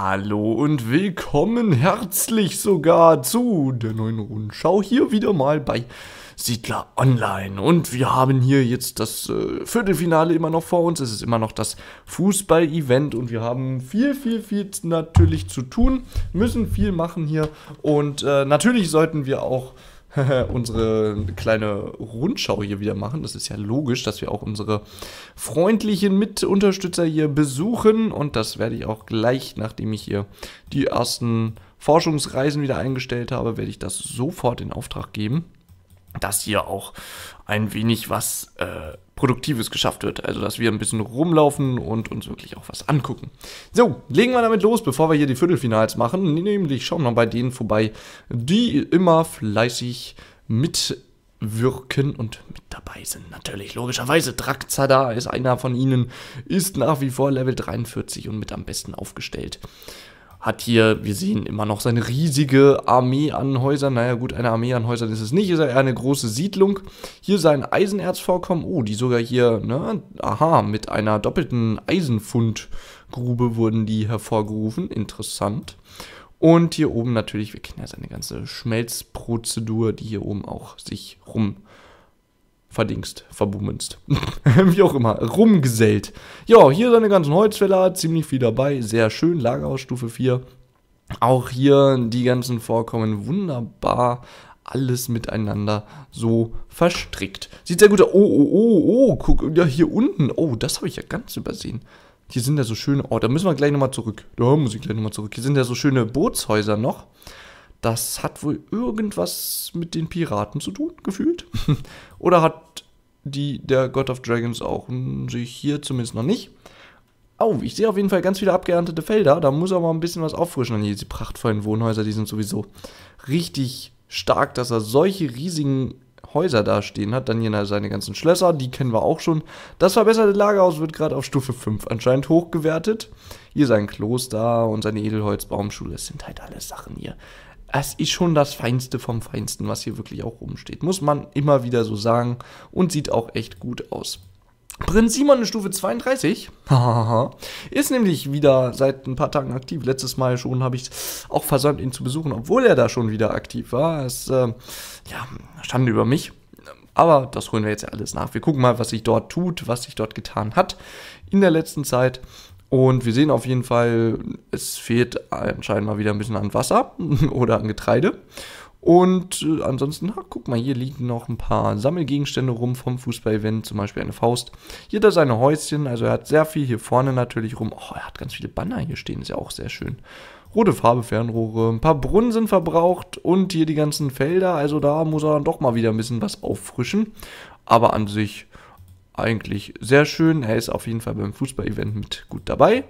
Hallo und willkommen herzlich sogar zu der neuen Rundschau hier wieder mal bei Siedler Online. Und wir haben hier jetzt das äh, Viertelfinale immer noch vor uns. Es ist immer noch das Fußball-Event und wir haben viel, viel, viel natürlich zu tun, müssen viel machen hier und äh, natürlich sollten wir auch unsere kleine Rundschau hier wieder machen. Das ist ja logisch, dass wir auch unsere freundlichen Mitunterstützer hier besuchen. Und das werde ich auch gleich, nachdem ich hier die ersten Forschungsreisen wieder eingestellt habe, werde ich das sofort in Auftrag geben, dass hier auch ein wenig was... Äh, Produktives geschafft wird. Also, dass wir ein bisschen rumlaufen und uns wirklich auch was angucken. So, legen wir damit los, bevor wir hier die Viertelfinals machen. Nämlich schauen wir mal bei denen vorbei, die immer fleißig mitwirken und mit dabei sind. Natürlich, logischerweise. Drakzada ist einer von ihnen, ist nach wie vor Level 43 und mit am besten aufgestellt hat hier, wir sehen immer noch seine riesige Armee an Häusern. Naja gut, eine Armee an Häusern ist es nicht, ist er eher eine große Siedlung. Hier sein Eisenerzvorkommen, oh, die sogar hier, ne, aha, mit einer doppelten Eisenfundgrube wurden die hervorgerufen. Interessant. Und hier oben natürlich, wir kennen ja seine ganze Schmelzprozedur, die hier oben auch sich rum verdingst, verbummenst, wie auch immer, rumgesellt. Ja, hier seine ganzen Holzfäller, ziemlich viel dabei, sehr schön, Lagerhausstufe 4. Auch hier die ganzen Vorkommen wunderbar alles miteinander so verstrickt. Sieht sehr gut aus. Oh, oh, oh, oh, guck, ja, hier unten. Oh, das habe ich ja ganz übersehen. Hier sind ja so schöne, oh, da müssen wir gleich nochmal zurück. Da muss ich gleich nochmal zurück. Hier sind ja so schöne Bootshäuser noch. Das hat wohl irgendwas mit den Piraten zu tun, gefühlt. Oder hat die, der God of Dragons auch? sich hier zumindest noch nicht. Oh, ich sehe auf jeden Fall ganz viele abgeerntete Felder. Da muss er mal ein bisschen was auffrischen. Und hier diese prachtvollen Wohnhäuser, die sind sowieso richtig stark, dass er solche riesigen Häuser da stehen hat. Dann hier seine ganzen Schlösser, die kennen wir auch schon. Das verbesserte Lagerhaus wird gerade auf Stufe 5 anscheinend hochgewertet. Hier sein Kloster und seine Edelholzbaumschule. Das sind halt alles Sachen hier, es ist schon das Feinste vom Feinsten, was hier wirklich auch rumsteht. Muss man immer wieder so sagen und sieht auch echt gut aus. Prinz Simon in Stufe 32 ist nämlich wieder seit ein paar Tagen aktiv. Letztes Mal schon habe ich auch versäumt, ihn zu besuchen, obwohl er da schon wieder aktiv war. Es äh, ja, stand über mich. Aber das holen wir jetzt ja alles nach. Wir gucken mal, was sich dort tut, was sich dort getan hat in der letzten Zeit. Und wir sehen auf jeden Fall, es fehlt anscheinend mal wieder ein bisschen an Wasser oder an Getreide. Und äh, ansonsten, ha, guck mal, hier liegen noch ein paar Sammelgegenstände rum vom Fußball-Event, zum Beispiel eine Faust. Hier da seine Häuschen, also er hat sehr viel hier vorne natürlich rum. Oh, er hat ganz viele Banner hier stehen, ist ja auch sehr schön. Rote Farbe, Fernrohre, ein paar Brunnen sind verbraucht und hier die ganzen Felder, also da muss er dann doch mal wieder ein bisschen was auffrischen. Aber an sich eigentlich sehr schön. Er ist auf jeden Fall beim Fußball-Event mit gut dabei.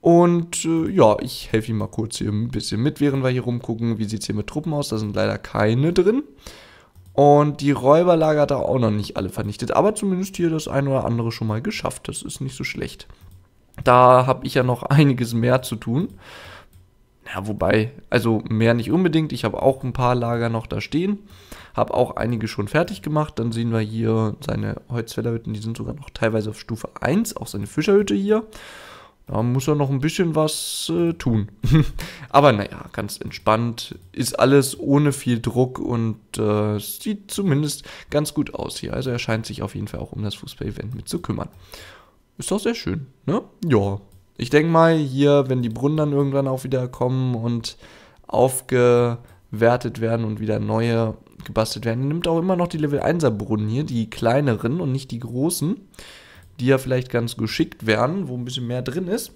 Und äh, ja, ich helfe ihm mal kurz hier ein bisschen mit, während wir hier rumgucken. Wie sieht es hier mit Truppen aus? Da sind leider keine drin. Und die Räuberlager hat er auch noch nicht alle vernichtet. Aber zumindest hier das ein oder andere schon mal geschafft. Das ist nicht so schlecht. Da habe ich ja noch einiges mehr zu tun. Ja, wobei, also mehr nicht unbedingt. Ich habe auch ein paar Lager noch da stehen. Habe auch einige schon fertig gemacht. Dann sehen wir hier seine Holzfällerhütten. Die sind sogar noch teilweise auf Stufe 1. Auch seine Fischerhütte hier. Da muss er noch ein bisschen was äh, tun. Aber naja, ganz entspannt. Ist alles ohne viel Druck und äh, sieht zumindest ganz gut aus hier. Also er scheint sich auf jeden Fall auch um das Fußball-Event mit zu kümmern. Ist doch sehr schön, ne? Ja ich denke mal, hier, wenn die Brunnen dann irgendwann auch wieder kommen und aufgewertet werden und wieder neue gebastelt werden, nimmt auch immer noch die Level 1er Brunnen hier, die kleineren und nicht die großen, die ja vielleicht ganz geschickt werden, wo ein bisschen mehr drin ist.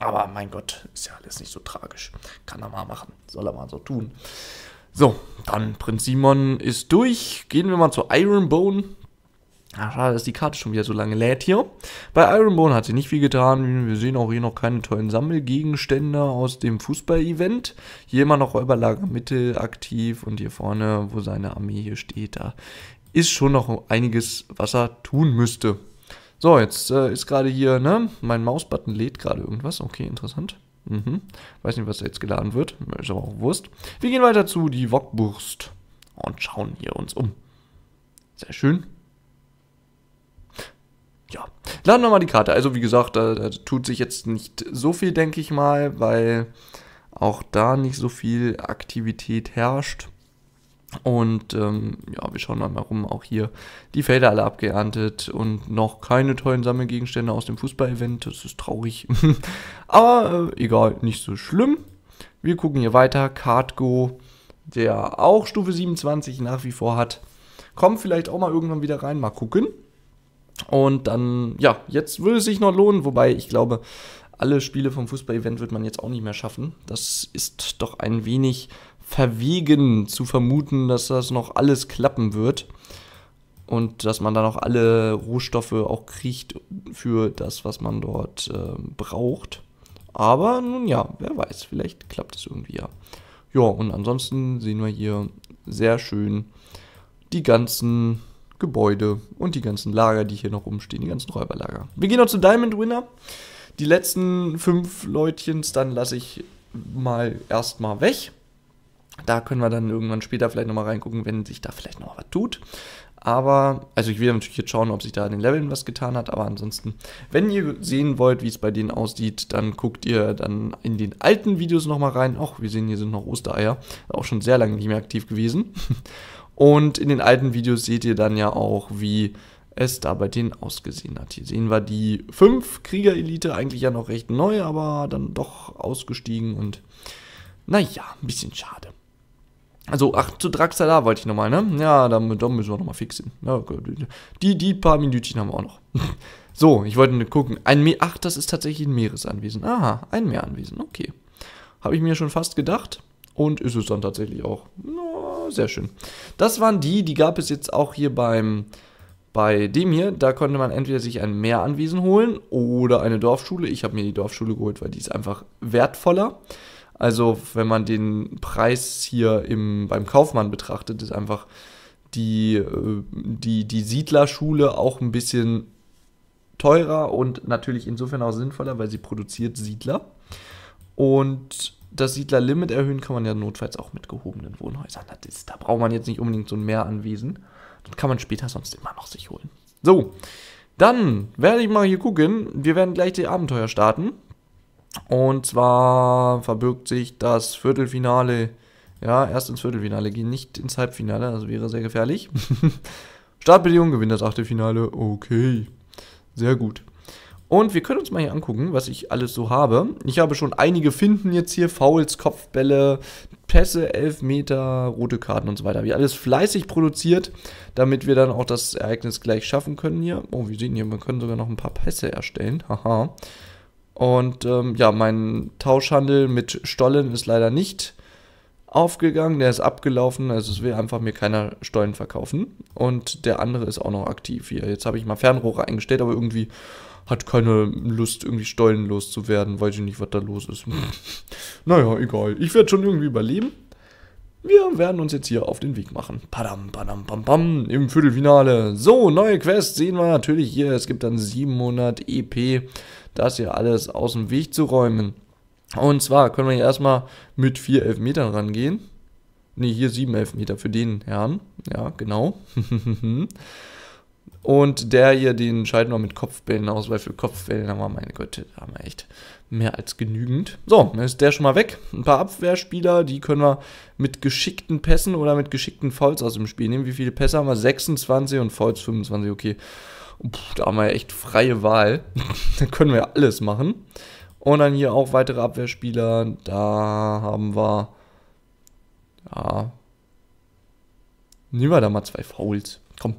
Aber mein Gott, ist ja alles nicht so tragisch. Kann er mal machen, soll er mal so tun. So, dann Prinz Simon ist durch. Gehen wir mal zu Ironbone. Ach, schade, dass die Karte schon wieder so lange lädt hier. Bei Ironbone hat sie nicht viel getan. Wir sehen auch hier noch keine tollen Sammelgegenstände aus dem Fußball-Event. Hier immer noch Räuberlager Mitte aktiv und hier vorne, wo seine Armee hier steht, da ist schon noch einiges, was er tun müsste. So, jetzt äh, ist gerade hier, ne, mein Mausbutton lädt gerade irgendwas. Okay, interessant. Mhm. Weiß nicht, was da jetzt geladen wird. Ist aber auch Wurst. Wir gehen weiter zu die Wokburst und schauen hier uns um. Sehr schön ja, laden wir mal die Karte. Also wie gesagt, da, da tut sich jetzt nicht so viel, denke ich mal, weil auch da nicht so viel Aktivität herrscht. Und ähm, ja, wir schauen mal rum. Auch hier die Felder alle abgeerntet und noch keine tollen Sammelgegenstände aus dem Fußball-Event. Das ist traurig. Aber äh, egal, nicht so schlimm. Wir gucken hier weiter. Cardgo, der auch Stufe 27 nach wie vor hat. Kommt vielleicht auch mal irgendwann wieder rein. Mal gucken. Und dann, ja, jetzt würde es sich noch lohnen, wobei ich glaube, alle Spiele vom Fußball-Event wird man jetzt auch nicht mehr schaffen. Das ist doch ein wenig verwegen zu vermuten, dass das noch alles klappen wird und dass man dann auch alle Rohstoffe auch kriegt für das, was man dort äh, braucht. Aber nun ja, wer weiß, vielleicht klappt es irgendwie ja. Ja, und ansonsten sehen wir hier sehr schön die ganzen Gebäude und die ganzen Lager, die hier noch rumstehen, die ganzen Räuberlager. Wir gehen noch zu Diamond Winner. Die letzten fünf Leutchens, dann lasse ich mal erstmal weg. Da können wir dann irgendwann später vielleicht nochmal reingucken, wenn sich da vielleicht noch was tut. Aber, also ich will natürlich jetzt schauen, ob sich da in den Leveln was getan hat, aber ansonsten, wenn ihr sehen wollt, wie es bei denen aussieht, dann guckt ihr dann in den alten Videos nochmal rein. Och, wir sehen, hier sind noch Ostereier. Auch schon sehr lange nicht mehr aktiv gewesen. Und in den alten Videos seht ihr dann ja auch, wie es da bei denen ausgesehen hat. Hier sehen wir die fünf Kriegerelite, eigentlich ja noch recht neu, aber dann doch ausgestiegen und naja, ein bisschen schade. Also, ach, zu Draxala wollte ich nochmal, ne? Ja, da, müssen wir nochmal fixen. die, die paar Minütchen haben wir auch noch. so, ich wollte gucken. Ein Me ach, das ist tatsächlich ein Meeresanwesen. Aha, ein Meeranwesen, okay. Habe ich mir schon fast gedacht. Und ist es dann tatsächlich auch sehr schön. Das waren die, die gab es jetzt auch hier beim bei dem hier, da konnte man entweder sich ein Meeranwesen holen oder eine Dorfschule. Ich habe mir die Dorfschule geholt, weil die ist einfach wertvoller. Also wenn man den Preis hier im, beim Kaufmann betrachtet, ist einfach die, äh, die, die Siedlerschule auch ein bisschen teurer und natürlich insofern auch sinnvoller, weil sie produziert Siedler. Und das Siedlerlimit erhöhen kann man ja notfalls auch mit gehobenen Wohnhäusern. Ist, da braucht man jetzt nicht unbedingt so ein Mehranwesen. Das kann man später sonst immer noch sich holen. So, dann werde ich mal hier gucken. Wir werden gleich die Abenteuer starten. Und zwar verbirgt sich das Viertelfinale. Ja, erst ins Viertelfinale gehen, nicht ins Halbfinale. Das wäre sehr gefährlich. Startbedingungen gewinnt das achte Finale. Okay, sehr gut. Und wir können uns mal hier angucken, was ich alles so habe. Ich habe schon einige Finden jetzt hier, Fouls, Kopfbälle, Pässe, Elfmeter, rote Karten und so weiter. Wie alles fleißig produziert, damit wir dann auch das Ereignis gleich schaffen können hier. Oh, wir sehen hier, wir können sogar noch ein paar Pässe erstellen. Haha. Und ähm, ja, mein Tauschhandel mit Stollen ist leider nicht aufgegangen, der ist abgelaufen, also es will einfach mir keiner Stollen verkaufen. Und der andere ist auch noch aktiv hier. Jetzt habe ich mal Fernrohre eingestellt, aber irgendwie hat keine Lust, irgendwie stollenlos zu werden. Weiß ich nicht, was da los ist. naja, egal. Ich werde schon irgendwie überleben. Wir werden uns jetzt hier auf den Weg machen. Padam, padam, pam, pam, im Viertelfinale. So, neue Quest sehen wir natürlich hier. Es gibt dann 700 EP, das hier alles aus dem Weg zu räumen. Und zwar können wir hier erstmal mit 4 Elfmetern rangehen. Ne, hier 7 Elfmeter für den Herrn. Ja, genau. Und der hier, den schalten wir mit Kopfbällen aus, weil für Kopfbällen haben oh wir, meine Güte, haben wir echt mehr als genügend. So, dann ist der schon mal weg. Ein paar Abwehrspieler, die können wir mit geschickten Pässen oder mit geschickten Fouls aus dem Spiel nehmen. Wie viele Pässe haben wir? 26 und Fouls 25, okay. Puh, da haben wir echt freie Wahl. da können wir alles machen. Und dann hier auch weitere Abwehrspieler. Da haben wir. Ja. Nehmen wir da mal zwei Fouls komm,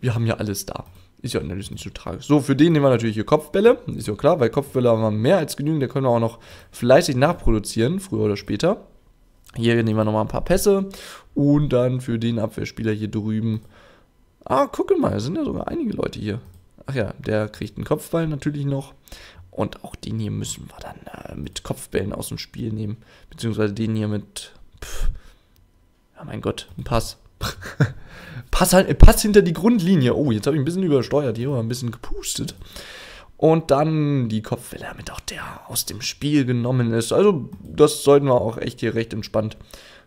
wir haben ja alles da. Ist ja natürlich nicht so tragisch. So, für den nehmen wir natürlich hier Kopfbälle. Ist ja klar, weil Kopfbälle haben wir mehr als genügend. Der können wir auch noch fleißig nachproduzieren, früher oder später. Hier nehmen wir nochmal ein paar Pässe. Und dann für den Abwehrspieler hier drüben. Ah, gucke mal, sind ja sogar einige Leute hier. Ach ja, der kriegt einen Kopfball natürlich noch. Und auch den hier müssen wir dann äh, mit Kopfbällen aus dem Spiel nehmen. Beziehungsweise den hier mit. Pff, ja, mein Gott, ein Pass. Pass, halt, äh, Pass hinter die Grundlinie. Oh, jetzt habe ich ein bisschen übersteuert hier, ein bisschen gepustet. Und dann die Kopfwelle, damit auch der aus dem Spiel genommen ist. Also das sollten wir auch echt hier recht entspannt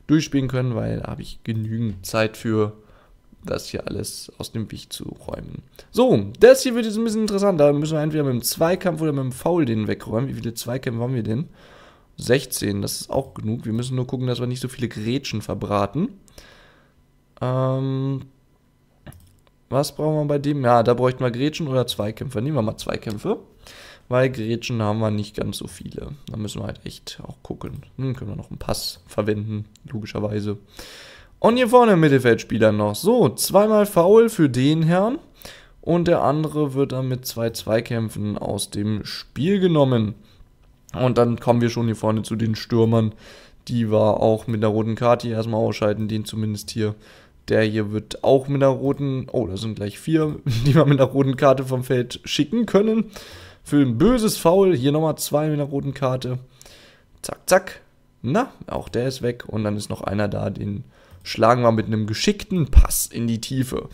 durchspielen können, weil da habe ich genügend Zeit für das hier alles aus dem Weg zu räumen. So, das hier wird jetzt ein bisschen interessant. Da müssen wir entweder mit dem Zweikampf oder mit dem Foul den wegräumen. Wie viele Zweikämpfe haben wir denn? 16, das ist auch genug. Wir müssen nur gucken, dass wir nicht so viele Grätschen verbraten. Ähm, was brauchen wir bei dem? Ja, da bräuchten wir Gretchen oder Zweikämpfer. Nehmen wir mal Zweikämpfe. Weil Gretchen haben wir nicht ganz so viele. Da müssen wir halt echt auch gucken. Hm, können wir noch einen Pass verwenden, logischerweise. Und hier vorne im Mittelfeldspieler noch. So, zweimal faul für den Herrn. Und der andere wird dann mit zwei Zweikämpfen aus dem Spiel genommen. Und dann kommen wir schon hier vorne zu den Stürmern. Die war auch mit einer roten Karte erstmal ausschalten, den zumindest hier der hier wird auch mit einer roten, oh, da sind gleich vier, die wir mit einer roten Karte vom Feld schicken können. Für ein böses Foul, hier nochmal zwei mit einer roten Karte. Zack, zack. Na, auch der ist weg. Und dann ist noch einer da, den schlagen wir mit einem geschickten Pass in die Tiefe.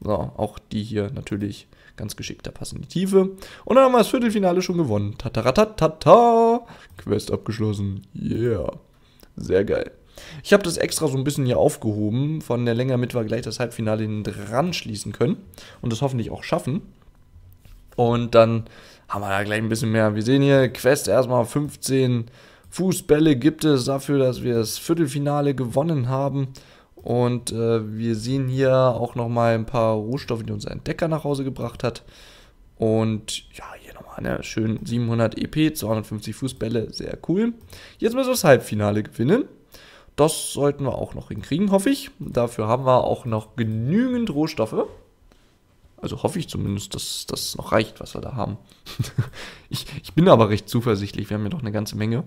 So, auch die hier natürlich ganz geschickter Pass in die Tiefe. Und dann haben wir das Viertelfinale schon gewonnen. Tataratatata. Quest abgeschlossen. Yeah. Sehr geil. Ich habe das extra so ein bisschen hier aufgehoben, von der Länge, damit wir gleich das Halbfinale dran schließen können und das hoffentlich auch schaffen. Und dann haben wir da gleich ein bisschen mehr. Wir sehen hier Quest erstmal 15 Fußbälle gibt es dafür, dass wir das Viertelfinale gewonnen haben. Und äh, wir sehen hier auch nochmal ein paar Rohstoffe, die unser Entdecker nach Hause gebracht hat. Und ja, hier nochmal ne, schön 700 EP, 250 Fußbälle, sehr cool. Jetzt müssen wir das Halbfinale gewinnen. Das sollten wir auch noch hinkriegen, hoffe ich. Dafür haben wir auch noch genügend Rohstoffe. Also hoffe ich zumindest, dass das noch reicht, was wir da haben. ich, ich, bin aber recht zuversichtlich, wir haben ja noch eine ganze Menge.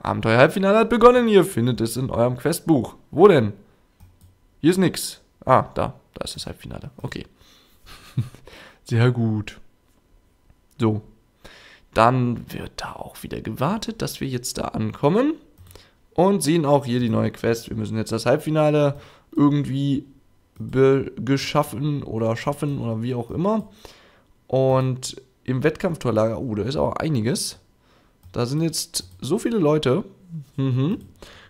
Abenteuer Halbfinale hat begonnen, ihr findet es in eurem Questbuch. Wo denn? Hier ist nix. Ah, da, da ist das Halbfinale. Okay. Sehr gut. So. Dann wird da auch wieder gewartet, dass wir jetzt da ankommen. Und sehen auch hier die neue Quest. Wir müssen jetzt das Halbfinale irgendwie geschaffen oder schaffen oder wie auch immer. Und im Wettkampftorlager, oh, da ist auch einiges. Da sind jetzt so viele Leute. Mhm.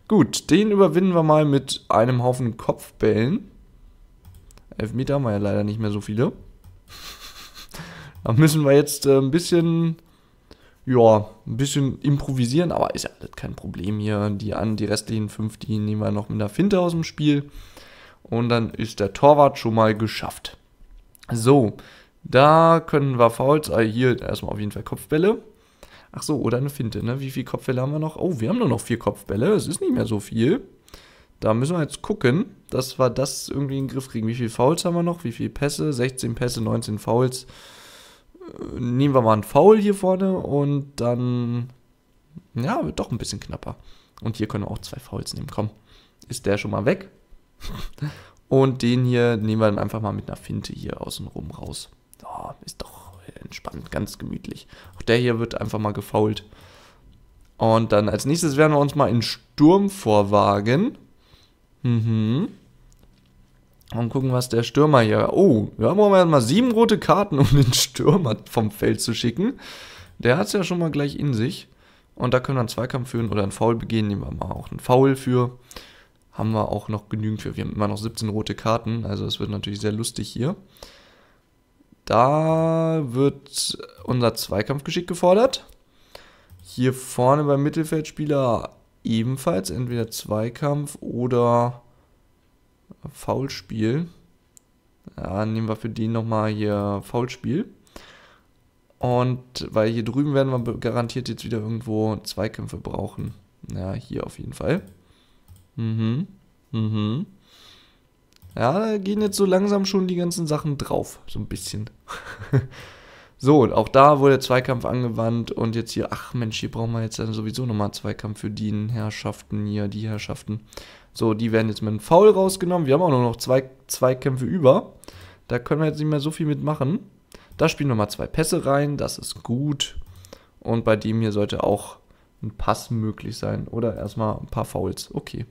Gut, den überwinden wir mal mit einem Haufen Kopfbällen. Elf Meter haben wir ja leider nicht mehr so viele. Da müssen wir jetzt äh, ein bisschen ja, ein bisschen improvisieren, aber ist ja alles kein Problem hier. Die, an, die restlichen fünf, die nehmen wir noch mit einer Finte aus dem Spiel. Und dann ist der Torwart schon mal geschafft. So, da können wir Fouls, ah, hier erstmal auf jeden Fall Kopfbälle. Ach so, oder eine Finte, ne? Wie viele Kopfbälle haben wir noch? Oh, wir haben nur noch vier Kopfbälle, es ist nicht mehr so viel. Da müssen wir jetzt gucken, dass wir das irgendwie in den Griff kriegen. Wie viele Fouls haben wir noch? Wie viele Pässe? 16 Pässe, 19 Fouls nehmen wir mal einen Foul hier vorne und dann, ja, wird doch ein bisschen knapper. Und hier können wir auch zwei Fouls nehmen. Komm, ist der schon mal weg. und den hier nehmen wir dann einfach mal mit einer Finte hier außenrum raus. Oh, ist doch entspannt, ganz gemütlich. Auch der hier wird einfach mal gefoult. Und dann als nächstes werden wir uns mal in Sturm vorwagen. Mhm. Und gucken, was der Stürmer hier. Oh, wir haben mal sieben rote Karten, um den Stürmer vom Feld zu schicken. Der hat es ja schon mal gleich in sich. Und da können wir einen Zweikampf führen oder einen Foul begehen. Nehmen wir mal auch einen Foul für. Haben wir auch noch genügend für. Wir haben immer noch 17 rote Karten. Also es wird natürlich sehr lustig hier. Da wird unser Zweikampfgeschick gefordert. Hier vorne beim Mittelfeldspieler ebenfalls entweder Zweikampf oder Foulspiel. Ja, nehmen wir für den nochmal hier Foulspiel. Und weil hier drüben werden wir garantiert jetzt wieder irgendwo Zweikämpfe brauchen. Ja, hier auf jeden Fall. Mhm. Mhm. Ja, da gehen jetzt so langsam schon die ganzen Sachen drauf. So ein bisschen. so, und auch da wurde Zweikampf angewandt. Und jetzt hier, ach Mensch, hier brauchen wir jetzt dann sowieso nochmal Zweikampf für die Herrschaften hier, die Herrschaften. So, die werden jetzt mit einem Foul rausgenommen. Wir haben auch nur noch zwei, zwei Kämpfe über. Da können wir jetzt nicht mehr so viel mitmachen. Da spielen nochmal zwei Pässe rein. Das ist gut. Und bei dem hier sollte auch ein Pass möglich sein. Oder erstmal ein paar Fouls. Okay.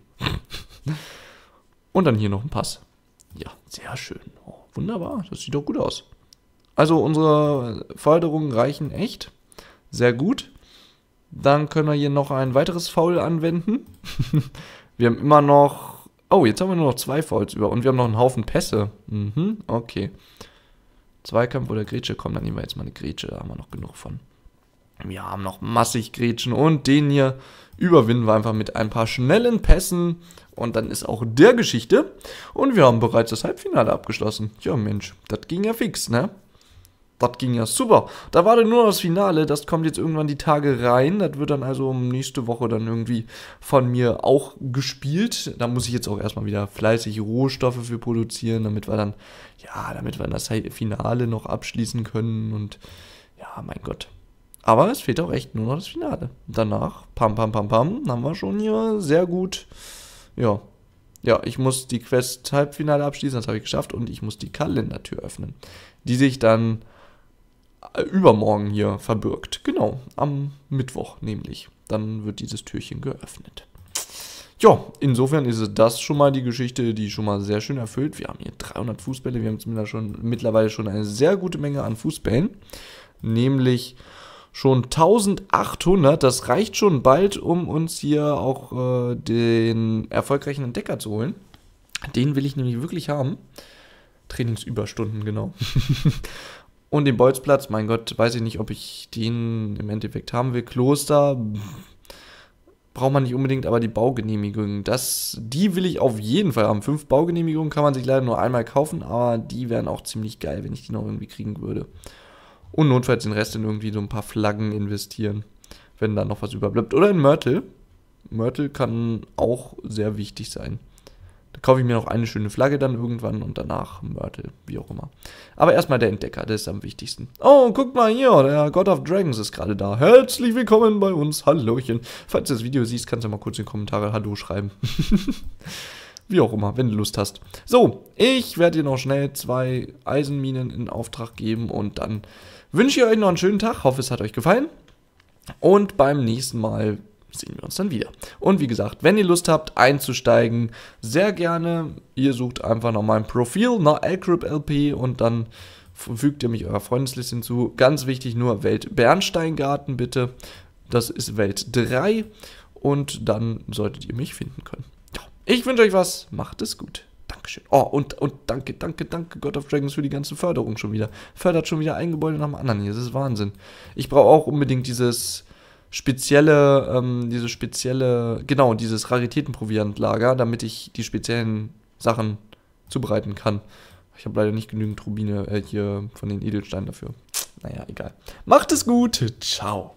Und dann hier noch ein Pass. Ja, sehr schön. Oh, wunderbar. Das sieht doch gut aus. Also unsere Forderungen reichen echt. Sehr gut. Dann können wir hier noch ein weiteres Foul anwenden. Wir haben immer noch. Oh, jetzt haben wir nur noch zwei Fouls über. Und wir haben noch einen Haufen Pässe. Mhm, okay. Zweikampf oder Grätsche? Komm, dann nehmen wir jetzt mal eine Grätsche. Da haben wir noch genug von. Wir haben noch massig Grätschen. Und den hier überwinden wir einfach mit ein paar schnellen Pässen. Und dann ist auch der Geschichte. Und wir haben bereits das Halbfinale abgeschlossen. Ja, Mensch, das ging ja fix, ne? das ging ja super. Da war dann nur das Finale, das kommt jetzt irgendwann die Tage rein. Das wird dann also nächste Woche dann irgendwie von mir auch gespielt. Da muss ich jetzt auch erstmal wieder fleißig Rohstoffe für produzieren, damit wir dann, ja, damit wir das Finale noch abschließen können. Und ja, mein Gott. Aber es fehlt auch echt nur noch das Finale. Danach, pam, pam, pam, pam, haben wir schon hier sehr gut, ja, ja, ich muss die Quest Halbfinale abschließen, das habe ich geschafft, und ich muss die Kalendertür öffnen, die sich dann übermorgen hier verbirgt. Genau, am Mittwoch nämlich. Dann wird dieses Türchen geöffnet. Ja, insofern ist das schon mal die Geschichte, die schon mal sehr schön erfüllt. Wir haben hier 300 Fußbälle, wir haben jetzt schon, mittlerweile schon eine sehr gute Menge an Fußbällen. Nämlich schon 1800, das reicht schon bald, um uns hier auch äh, den erfolgreichen Entdecker zu holen. Den will ich nämlich wirklich haben. Trainingsüberstunden, genau. Und den Bolzplatz, mein Gott, weiß ich nicht, ob ich den im Endeffekt haben will. Kloster braucht man nicht unbedingt, aber die Baugenehmigung, das, die will ich auf jeden Fall haben. Fünf Baugenehmigungen kann man sich leider nur einmal kaufen, aber die wären auch ziemlich geil, wenn ich die noch irgendwie kriegen würde. Und notfalls den Rest in irgendwie so ein paar Flaggen investieren, wenn da noch was überbleibt. Oder in Mörtel. Mörtel kann auch sehr wichtig sein. Da kaufe ich mir noch eine schöne Flagge dann irgendwann und danach Mörtel, wie auch immer. Aber erstmal der Entdecker, der ist am wichtigsten. Oh, guck mal hier, der God of Dragons ist gerade da. Herzlich willkommen bei uns, Hallöchen. Falls du das Video siehst, kannst du mal kurz in die Kommentare Hallo schreiben. wie auch immer, wenn du Lust hast. So, ich werde dir noch schnell zwei Eisenminen in Auftrag geben und dann wünsche ich euch noch einen schönen Tag. Hoffe, es hat euch gefallen. Und beim nächsten Mal sehen wir uns dann wieder. Und wie gesagt, wenn ihr Lust habt einzusteigen, sehr gerne. Ihr sucht einfach nach meinem Profil, nach Algrip LP und dann fügt ihr mich eurer Freundesliste hinzu. Ganz wichtig nur Welt Bernsteingarten bitte. Das ist Welt 3 und dann solltet ihr mich finden können. Ja, ich wünsche euch was, macht es gut. Dankeschön. Oh, und, und danke, danke, danke God of Dragons für die ganze Förderung schon wieder. Fördert schon wieder ein Gebäude nach dem anderen hier. Das ist Wahnsinn. Ich brauche auch unbedingt dieses spezielle, ähm, diese spezielle, genau, dieses Raritätenproviantlager, damit ich die speziellen Sachen zubereiten kann. Ich habe leider nicht genügend Rubine äh, hier von den Edelsteinen dafür. Naja, egal. Macht es gut. Ciao.